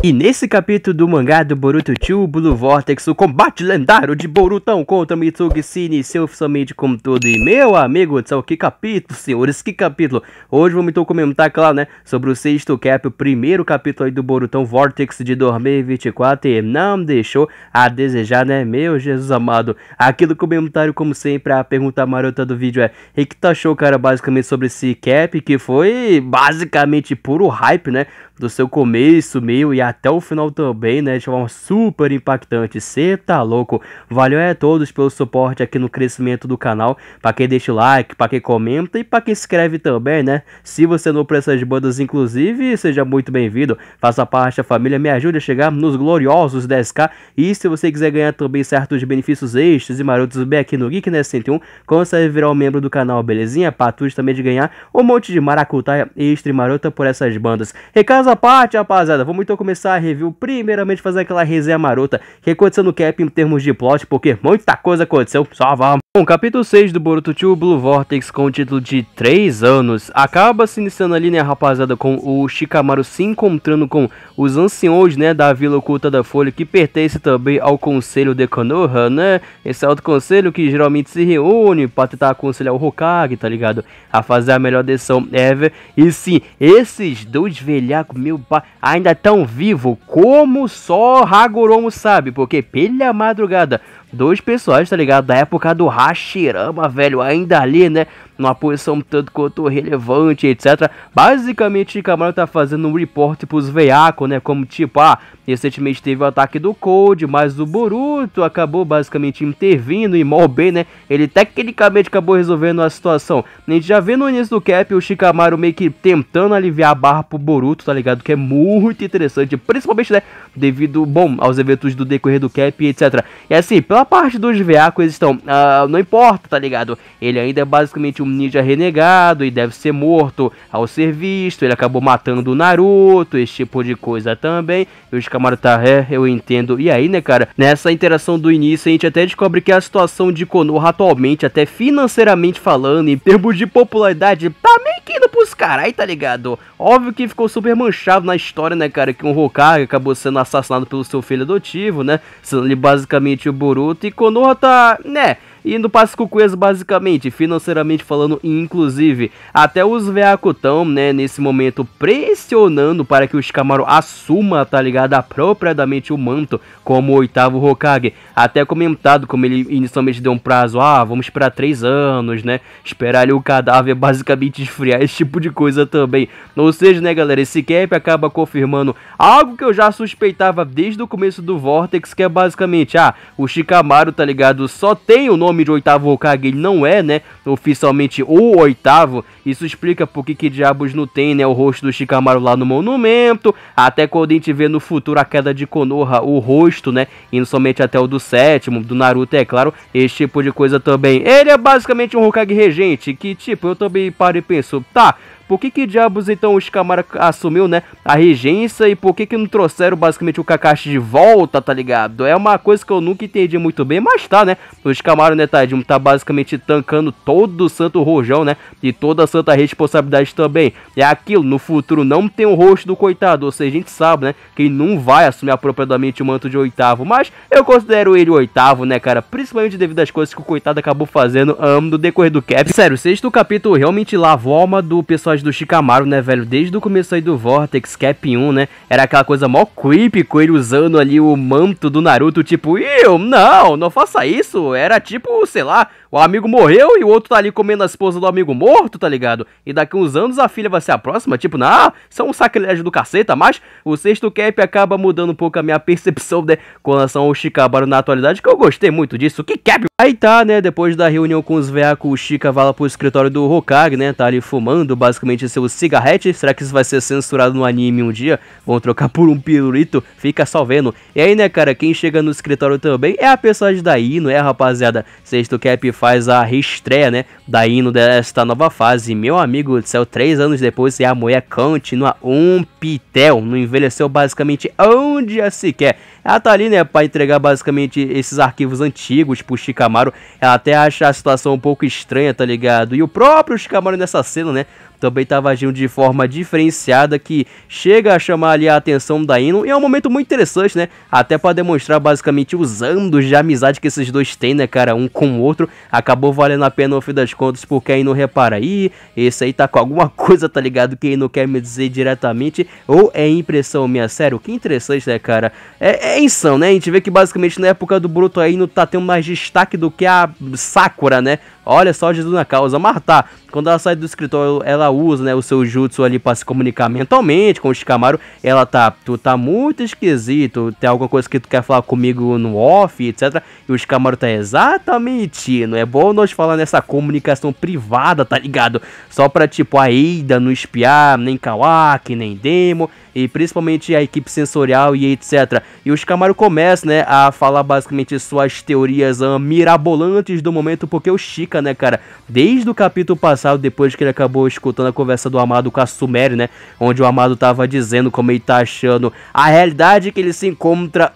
E nesse capítulo do mangá do Boruto 2 Blue Vortex, o combate lendário de Borutão contra Mitsugi se iniciou oficialmente como todo. E meu amigo do que capítulo, senhores, que capítulo. Hoje vamos então comentar, claro, né, sobre o sexto cap, o primeiro capítulo aí do Borutão Vortex de 2024 e não deixou a desejar, né, meu Jesus amado. Aquilo comentário, como sempre, a pergunta marota do vídeo é, e que tu achou, cara, basicamente sobre esse cap, que foi basicamente puro hype, né, do seu começo, meio e até o final também, né? De forma super impactante. Cê tá louco. Valeu a todos pelo suporte aqui no crescimento do canal. Pra quem deixa o like, pra quem comenta e pra quem inscreve também, né? Se você é novo pra essas bandas, inclusive, seja muito bem-vindo. Faça parte da família, me ajude a chegar nos gloriosos 10k. E se você quiser ganhar também certos benefícios extras e marotos bem aqui no Geek Nest né, 101, consegue virar um membro do canal, belezinha? Patus também de ganhar um monte de maracutaia extra e marota por essas bandas. Recaso à parte, rapaziada. Vamos então começar começar a review, primeiramente fazer aquela resenha marota que aconteceu no cap em termos de plot, porque muita coisa aconteceu, só vamos. Bom, capítulo 6 do Boruto 2 Blue Vortex com o título de 3 anos, acaba se iniciando ali, né, rapaziada, com o Shikamaru se encontrando com os anciões, né, da Vila Oculta da Folha, que pertence também ao Conselho de Konoha, né, esse é outro conselho que geralmente se reúne para tentar aconselhar o Hokage, tá ligado, a fazer a melhor decisão ever, e sim, esses dois velhacos, meu pai, ainda tão vivos, vivo, como só Hagoromo sabe, porque pela madrugada, dois pessoais, tá ligado? Da época do Hashirama, velho, ainda ali, né? numa posição tanto quanto relevante, etc. Basicamente, Camargo tá fazendo um report pros veiacos, né? Como tipo, ah, recentemente teve o ataque do Cold, mas o Boruto acabou basicamente intervindo e mal bem, né? Ele tecnicamente acabou resolvendo a situação. A gente já vê no início do cap o Shikamaru meio que tentando aliviar a barra pro Boruto, tá ligado? Que é muito interessante, principalmente, né? Devido, bom, aos eventos do decorrer do cap, etc. E assim, pela parte dos veiacos, eles estão, uh, não importa, tá ligado? Ele ainda é basicamente um um ninja renegado e deve ser morto ao ser visto. Ele acabou matando o Naruto, esse tipo de coisa também. E o Shikamaru tá, é, eu entendo. E aí, né, cara, nessa interação do início, a gente até descobre que a situação de Konoha atualmente, até financeiramente falando, em termos de popularidade, tá meio que indo pros carai, tá ligado? Óbvio que ficou super manchado na história, né, cara, que um Hokage acabou sendo assassinado pelo seu filho adotivo, né? Sendo ele basicamente o Boruto. E Konoha tá, né e no Pascuquês, basicamente, financeiramente falando, inclusive, até os Veacutão, né, nesse momento pressionando para que o Shikamaru assuma, tá ligado, apropriadamente o manto como o oitavo Hokage. Até comentado como ele inicialmente deu um prazo, ah, vamos esperar três anos, né, esperar ali o cadáver basicamente esfriar, esse tipo de coisa também. Ou seja, né, galera, esse cap acaba confirmando algo que eu já suspeitava desde o começo do Vortex, que é basicamente, ah, o Shikamaru, tá ligado, só tem o nome nome de oitavo Hokage ele não é, né, oficialmente o oitavo, isso explica por que, que diabos não tem, né, o rosto do Shikamaru lá no monumento, até quando a gente vê no futuro a queda de Konoha, o rosto, né, indo somente até o do sétimo, do Naruto, é claro, esse tipo de coisa também. Ele é basicamente um Hokage regente, que tipo, eu também paro e penso, tá, por que que diabos então o Shikamaru assumiu, né, a regência e por que que não trouxeram basicamente o Kakashi de volta, tá ligado? É uma coisa que eu nunca entendi muito bem, mas tá, né? O Shikamaru, né, tadinho, tá basicamente tancando todo o santo rojão, né? E toda a santa responsabilidade também. É aquilo, no futuro não tem o rosto do coitado, ou seja, a gente sabe, né, que ele não vai assumir apropriadamente o manto de oitavo, mas eu considero ele oitavo, né, cara? Principalmente devido às coisas que o coitado acabou fazendo no decorrer do cap. Sério, o sexto capítulo realmente lavou a alma do pessoal personagem do Shikamaru, né, velho? Desde o começo aí do Vortex, Cap 1, né? Era aquela coisa mó creepy com ele usando ali o manto do Naruto, tipo, eu, não, não faça isso. Era tipo, sei lá, o amigo morreu e o outro tá ali comendo a esposa do amigo morto, tá ligado? E daqui uns anos a filha vai ser a próxima. Tipo, não, isso é um sacrilégio do caceta, mas o sexto cap acaba mudando um pouco a minha percepção né, com relação ao Chicabaru na atualidade, que eu gostei muito disso. Que cap! Aí tá, né, depois da reunião com os veacos, o Chica vai lá pro escritório do Hokage, né, tá ali fumando basicamente seu cigarrete. Será que isso vai ser censurado no anime um dia? Vão trocar por um pirulito? Fica só vendo. E aí, né, cara, quem chega no escritório também é a personagem da Ino, é, rapaziada? Sexto cap faz a reestreia, né, da hino desta nova fase. Meu amigo do céu, três anos depois, e a mulher continua um pitel, não envelheceu basicamente onde a se quer. Ela tá ali, né, pra entregar basicamente esses arquivos antigos pro Shikamaru. Ela até acha a situação um pouco estranha, tá ligado? E o próprio Shikamaru nessa cena, né, também estava agindo de forma diferenciada que chega a chamar ali a atenção da Ino e é um momento muito interessante, né? Até para demonstrar basicamente os anos de amizade que esses dois têm, né, cara, um com o outro. Acabou valendo a pena no fim das contas porque a Ino repara aí, esse aí tá com alguma coisa, tá ligado? Que a Ino quer me dizer diretamente ou é impressão minha, sério? Que interessante, né, cara? É, é pensam, né? A gente vê que basicamente na época do Bruto aí não tá tendo mais destaque do que a Sakura, né? Olha só Jesus na causa, mas tá, quando ela sai do escritório, ela usa, né, o seu jutsu ali para se comunicar mentalmente com o Shikamaru. Ela tá, tu tá muito esquisito, tem alguma coisa que tu quer falar comigo no off, etc. E o Shikamaru tá exatamente, não é bom nós falar nessa comunicação privada, tá ligado? Só pra, tipo, a Eida não espiar, nem Kawaki, nem Demo, e principalmente a equipe sensorial e etc. E o Shikamaru começa, né, a falar basicamente suas teorias uh, mirabolantes do momento, porque o Shika, né, cara, desde o capítulo passado engraçado depois que ele acabou escutando a conversa do Amado com a Sumeri, né? Onde o Amado tava dizendo como ele tá achando a realidade que ele se encontra,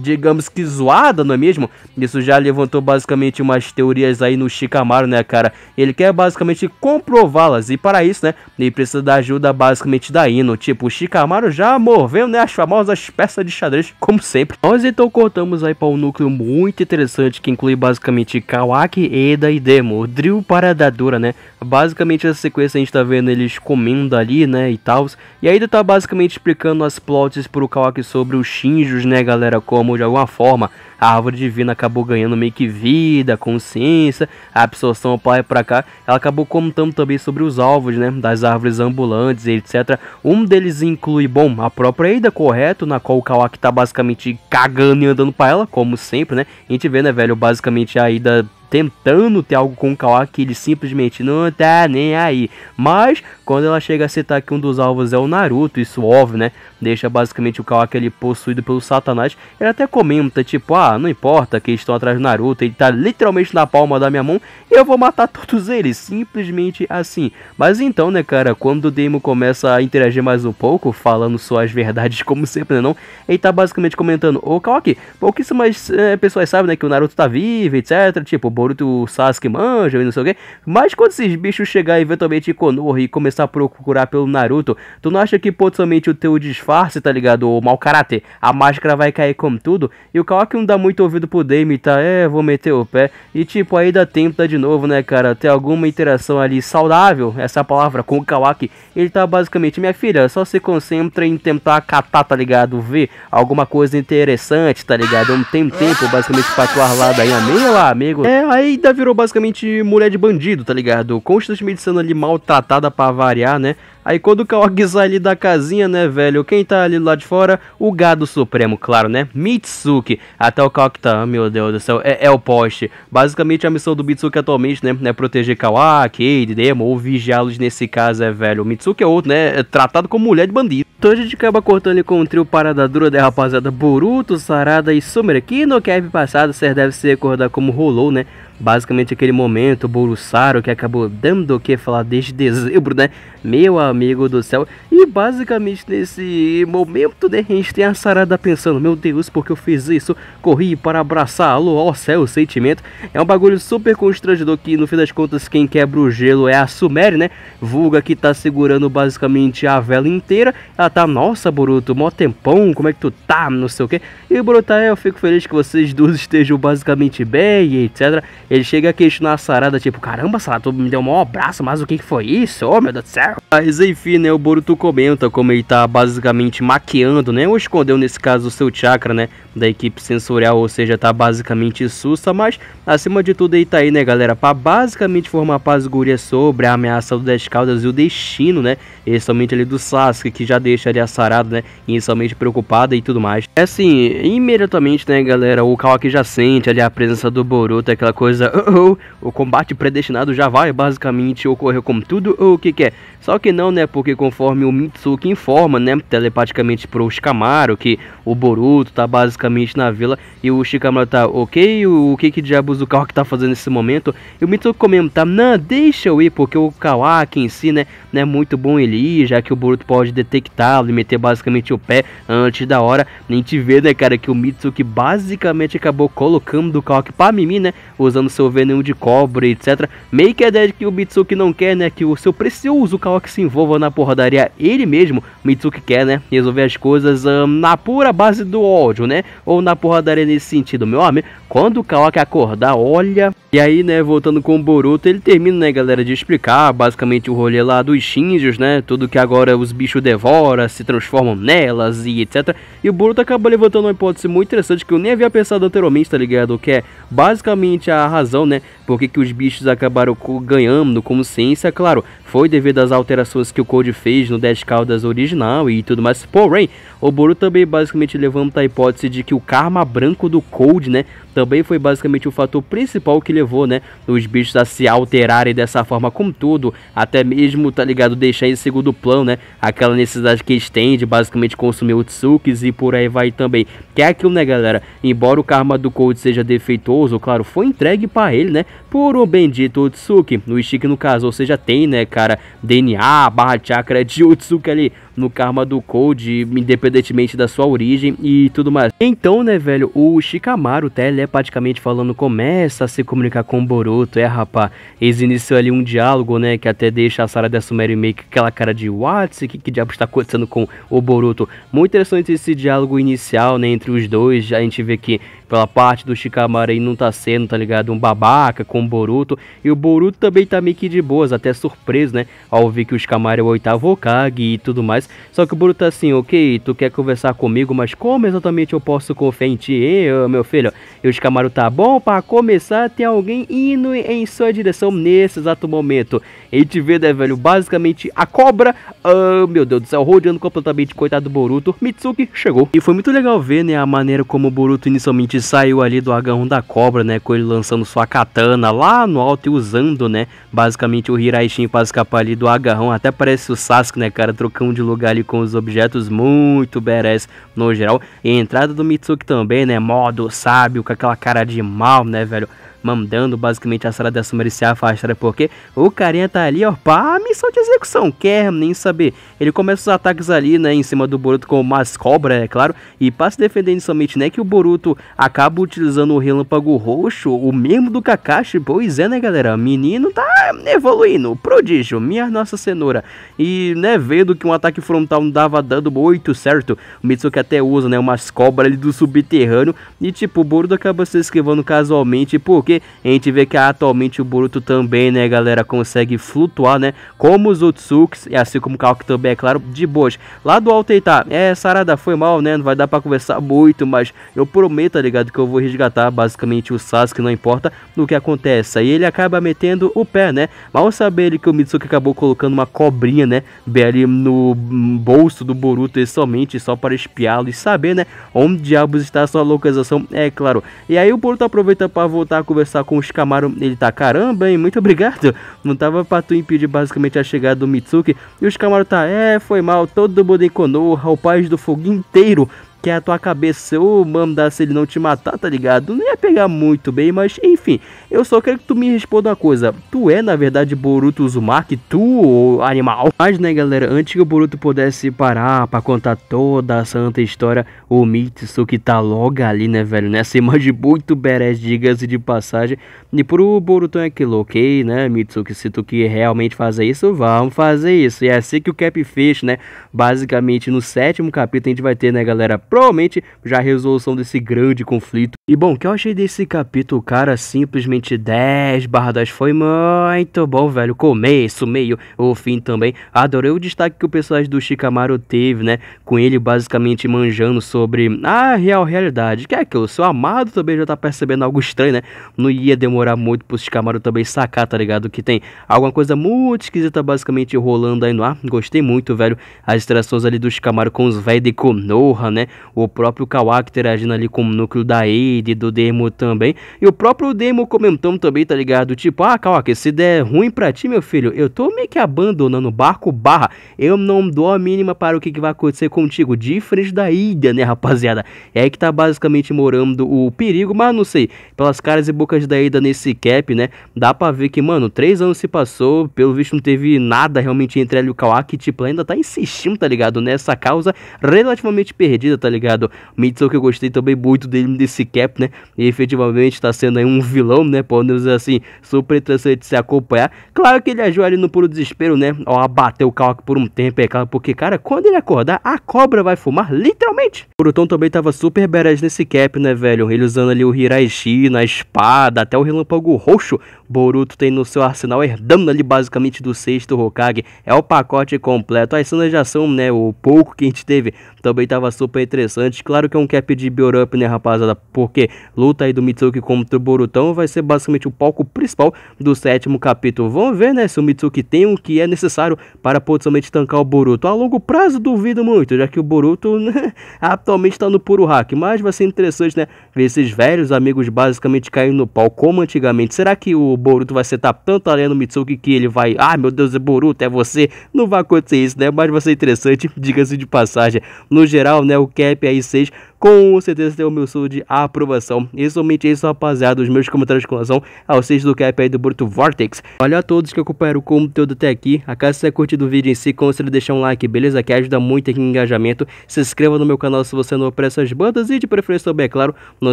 digamos que zoada, não é mesmo? Isso já levantou basicamente umas teorias aí no Shikamaru, né, cara? Ele quer basicamente comprová-las e para isso, né, ele precisa da ajuda basicamente da Ino. Tipo, o Shikamaru já morreu, né, as famosas peças de xadrez, como sempre. Nós então cortamos aí para um núcleo muito interessante que inclui basicamente Kawaki, Eda e Demo. O drill para a Dadura, né? Basicamente essa sequência a gente tá vendo eles comendo ali, né, e tal. E ainda tá basicamente explicando as plots pro Kawaki sobre os Shinjos, né, galera, como de alguma forma a árvore divina acabou ganhando meio que vida, consciência, a absorção para lá para cá. Ela acabou contando também sobre os alvos, né, das árvores ambulantes, etc. Um deles inclui, bom, a própria Ida, correto, na qual o Kawaki tá basicamente cagando e andando para ela, como sempre, né? A gente vê, né, velho, basicamente a Ida tentando ter algo com o Kawhi que ele simplesmente não tá nem aí. Mas quando ela chega a citar que um dos alvos é o Naruto, isso óbvio, né? deixa basicamente o Kawaki ali possuído pelo Satanás. Ele até comenta, tipo, ah, não importa que estão atrás do Naruto, ele tá literalmente na palma da minha mão e eu vou matar todos eles, simplesmente assim. Mas então, né, cara, quando o Demo começa a interagir mais um pouco, falando suas verdades como sempre, né, não, ele tá basicamente comentando, ô Kawaki, pouquíssimas é, pessoas sabem, né, que o Naruto tá vivo, etc, tipo, o Boruto, o Sasuke manja e não sei o quê, mas quando esses bichos chegar eventualmente em Konoha e começar a procurar pelo Naruto, tu não acha que potencialmente o teu desfile disfarce, tá ligado? O mau caráter. A máscara vai cair como tudo. E o Kawaki não dá muito ouvido pro Dame, tá? É, vou meter o pé. E tipo, aí dá tempo, tá de novo, né, cara? Ter alguma interação ali saudável, essa é palavra, com o Kawaki. Ele tá basicamente, minha filha, só se concentra em tentar catar, tá ligado? Ver alguma coisa interessante, tá ligado? Não tem tempo, basicamente, pra tua lá daí, amém lá, amigo? É, aí ainda virou basicamente mulher de bandido, tá ligado? Constantemente sendo ali maltratada pra variar, né? Aí quando o Kawaki sai ali da casinha, né, velho? Quem tá ali lá de fora? O gado supremo, claro, né? Mitsuki. Até o Kawaki tá, meu Deus do céu, é, é o poste. Basicamente a missão do Mitsuki atualmente, né? É proteger Kawaki, Demo ou vigiá-los nesse caso, é velho. O Mitsuki é outro, né? É tratado como mulher de bandido. Então a gente acaba cortando com o trio parada dura da rapaziada Boruto, Sarada e Summer, que no cap passado você deve se recordar como rolou, né? Basicamente aquele momento, Borussaro, que acabou dando o que falar desde dezembro, né? Meu amigo do céu. E basicamente nesse momento, né, a gente tem a Sarada pensando, meu Deus, porque eu fiz isso? Corri para abraçá-lo, ó céu, o sentimento. É um bagulho super constrangedor que no fim das contas quem quebra o gelo é a Sumer, né? Vulga que tá segurando basicamente a vela inteira, a tá, nossa, Boruto, mó tempão, como é que tu tá, não sei o quê. E o Boruto, é, eu fico feliz que vocês duas estejam basicamente bem e etc. Ele chega a questionar a Sarada, tipo, caramba, Sarada, tu me deu um maior abraço, mas o que foi isso? Oh, meu Deus do céu. Mas enfim, né, o Boruto comenta como ele tá basicamente maquiando, né, ou escondeu nesse caso o seu chakra, né, da equipe sensorial, ou seja, tá basicamente sussa, mas acima de tudo ele tá aí, né, galera, pra basicamente formar paz guria sobre a ameaça do 10 Caldas e o destino, né, e somente ali do Sasuke, que já deixa deixaria sarado, né? Inicialmente preocupada e tudo mais. É assim, imediatamente, né, galera, o Kawaki já sente ali a presença do Boruto, aquela coisa, oh, oh, oh o combate predestinado já vai basicamente ocorrer como tudo o que quer. É? Só que não, né, porque conforme o Mitsuki informa, né, telepaticamente pro Shikamaru, que o Boruto tá basicamente na vila e o Shikamaru tá, ok, o, o que que diabos o Kawaki tá fazendo nesse momento? E o Mitsuki comenta, não, deixa eu ir, porque o Kawaki em si, né, não é muito bom ele ir, já que o Boruto pode detectar e meter basicamente o pé antes da hora. nem te vê, né, cara, que o Mitsuki basicamente acabou colocando o Kawaki pra mim né? Usando seu veneno de cobre, etc. Meio que a ideia de que o Mitsuki não quer, né? Que o seu precioso Kawaki se envolva na porradaria. Ele mesmo, Mitsuki quer, né? Resolver as coisas na pura base do ódio, né? Ou na porradaria nesse sentido, meu amigo. Quando o Kawaki acordar, olha. E aí, né, voltando com o Boruto, ele termina, né, galera, de explicar basicamente o rolê lá dos Shinjos, né? Tudo que agora os bichos devoram, se transformam nelas e etc. E o Boruto acaba levantando uma hipótese muito interessante que eu nem havia pensado anteriormente, tá ligado? Que é basicamente a razão, né, porque que os bichos acabaram ganhando como ciência, claro, foi devido às alterações que o Code fez no Dead Caldas original e tudo mais. Porém, o Boru também basicamente levanta a hipótese de que o karma branco do Cold, né, também foi basicamente o fator principal que levou, né, os bichos a se alterarem dessa forma com tudo, até mesmo, tá ligado, deixar em segundo plano, né, aquela necessidade que estende, basicamente consumir Tsukis e por aí vai também. Que é aquilo, né, galera, embora o karma do Cold seja defeituoso, claro, foi entregue para ele, né, por um bendito Otsuki, no Stick no caso, ou seja, tem, né, cara, DNA, barra chakra de Otsuki ali, no karma do Cold, independentemente da sua origem e tudo mais. Então, né, velho, o Shikamaru, telepaticamente falando, começa a se comunicar com o Boruto, é, rapá. Eles iniciam ali um diálogo, né, que até deixa a Sarah da Sumério meio que aquela cara de What's, que, que diabo está acontecendo com o Boruto. Muito interessante esse diálogo inicial, né, entre os dois, a gente vê que pela parte do Shikamaru aí não tá sendo, tá ligado? Um babaca com o Boruto. E o Boruto também tá meio que de boas, até surpreso, né? Ao ver que o Shikamaru é o oitavo Okage e tudo mais. Só que o Boruto tá assim, ok, tu quer conversar comigo, mas como exatamente eu posso confiar em ti, hein, meu filho? E o Shikamaru tá bom, para começar tem alguém indo em sua direção nesse exato momento. A gente vê, né, velho, basicamente a cobra, ah, meu Deus do céu, rodeando completamente, coitado do Boruto. Mitsuki chegou. E foi muito legal ver, né, a maneira como o Boruto inicialmente saiu ali do agarrão da cobra, né? Com ele lançando sua katana lá no alto e usando, né? Basicamente o Hiraishin para escapar ali do agarrão. Até parece o Sasuke, né, cara? Trocando de lugar ali com os objetos. Muito badass no geral. E a entrada do Mitsuki também, né? Modo sábio, com aquela cara de mal, né, velho? mandando basicamente a sala da Summer se afastar, porque o carinha tá ali, ó, pá, missão de execução, quer nem saber. Ele começa os ataques ali, né, em cima do Boruto com umas cobras, é claro, e passa defendendo somente, né, que o Boruto acaba utilizando o relâmpago roxo, o mesmo do Kakashi, pois é, né, galera, menino tá evoluindo, prodígio, minha nossa cenoura. E, né, vendo que um ataque frontal não dava dando muito certo, o Mitsuki até usa, né, umas cobras ali do subterrâneo, e tipo, o Boruto acaba se esquivando casualmente, porque porque a gente vê que atualmente o Boruto também, né, galera, consegue flutuar, né, como os Utsuks, e assim como o Kalk também, é claro, de boas. Lá do tá é, Sarada, foi mal, né, não vai dar pra conversar muito, mas eu prometo, tá ligado, que eu vou resgatar basicamente o Sasuke, não importa no que acontece. Aí ele acaba metendo o pé, né, mal saber ele que o Mitsuki acabou colocando uma cobrinha, né, bem ali no bolso do Boruto, e somente, só para espiá-lo e saber, né, onde diabos está a sua localização, é claro. E aí o Boruto aproveita para voltar a conversar conversar com o Shikamaru. Ele tá, caramba, hein, muito obrigado. Não tava pra tu impedir basicamente a chegada do Mitsuki. E o Shikamaru tá, é, foi mal, todo mundo em Konoha, o país do fogo inteiro que a tua cabeça, ô oh, manda, se ele não te matar, tá ligado? Não ia pegar muito bem, mas enfim. Eu só quero que tu me responda uma coisa. Tu é, na verdade, Boruto Uzumaki, tu, animal? Mas, né, galera, antes que o Boruto pudesse parar pra contar toda a santa história, o Mitsuki tá logo ali, né, velho? Nessa né, imagem muito beres diga-se de passagem. E pro Boruto é aquilo, ok, né, Mitsuki? Se tu que realmente fazer isso, vamos fazer isso. E é assim que o Cap fez, né? Basicamente, no sétimo capítulo a gente vai ter, né, galera, provavelmente já a resolução desse grande conflito. E bom, o que eu achei desse capítulo, cara, simplesmente 10 barra foi muito bom, velho. Começo, meio, o fim também. Adorei o destaque que o personagem do Shikamaru teve, né? Com ele basicamente manjando sobre a real realidade. Que é o seu amado também já tá percebendo algo estranho, né? Não ia demorar muito pro Shikamaru também sacar, tá ligado? Que tem alguma coisa muito esquisita basicamente rolando aí no ar. Gostei muito, velho. As interações ali do Shikamaru com os velhos de Konoha, né? o próprio Kawaki interagindo ali com o núcleo da Aide, do Demo também. E o próprio Demo comentando também, tá ligado? Tipo, ah, Kawaki, se der ruim pra ti, meu filho, eu tô meio que abandonando o barco barra. Eu não dou a mínima para o que, que vai acontecer contigo. Diferente da ilha, né, rapaziada? É que tá basicamente morando o perigo, mas não sei. Pelas caras e bocas da Ida nesse cap, né? Dá pra ver que, mano, três anos se passou. Pelo visto, não teve nada realmente entre ela e o Kawaki. Tipo, ainda tá insistindo, tá ligado? Nessa causa relativamente perdida, tá ligado? ligado? Mitsu que eu gostei também muito dele desse cap, né? E efetivamente tá sendo aí um vilão, né? Podemos dizer assim, super interessante de se acompanhar. Claro que ele agiu ali no puro desespero, né? Ó, abater o Kawaki por um tempo, é claro, porque, cara, quando ele acordar, a cobra vai fumar, literalmente. O Bruton também tava super beres nesse cap, né, velho? Ele usando ali o Hiraishi na espada, até o relâmpago roxo. Boruto tem no seu arsenal, herdando ali basicamente do sexto Hokage. É o pacote completo. As cenas já são, né, o pouco que a gente teve também tava super interessante. Claro que é um cap de build up, né, rapaziada? Porque luta aí do Mitsuki contra o Borutão vai ser basicamente o palco principal do sétimo capítulo. Vamos ver, né, se o Mitsuki tem o que é necessário para potencialmente tancar o Boruto. A longo prazo duvido muito, já que o Boruto né, atualmente está no puro hack. Mas vai ser interessante, né, ver esses velhos amigos basicamente caindo no pau como antigamente. Será que o Boruto vai setar tanto a no Mitsuki que ele vai... Ah, meu Deus, é Boruto, é você. Não vai acontecer isso, né? Mas vai ser interessante, diga-se de passagem no geral, né, o cap aí 6, com certeza tem o meu sul de aprovação. E somente isso, rapaziada, os meus comentários com relação ao 6 do cap aí do Bruto Vortex. Valeu a todos que acompanharam o conteúdo até aqui. A casa se é curtido o vídeo em si, considere deixar um like, beleza? Que ajuda muito aqui no engajamento. Se inscreva no meu canal se você não opera essas bandas e de preferência também, é claro, não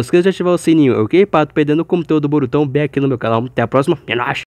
esqueça de ativar o sininho, ok? Pato perdendo o conteúdo do Brutão bem aqui no meu canal. Até a próxima, é